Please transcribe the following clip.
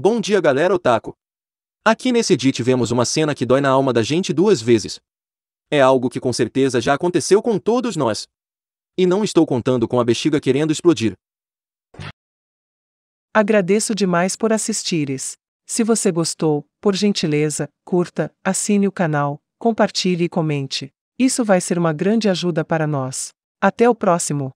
Bom dia galera otaku. Aqui nesse edit vemos uma cena que dói na alma da gente duas vezes. É algo que com certeza já aconteceu com todos nós. E não estou contando com a bexiga querendo explodir. Agradeço demais por assistires. Se você gostou, por gentileza, curta, assine o canal, compartilhe e comente. Isso vai ser uma grande ajuda para nós. Até o próximo!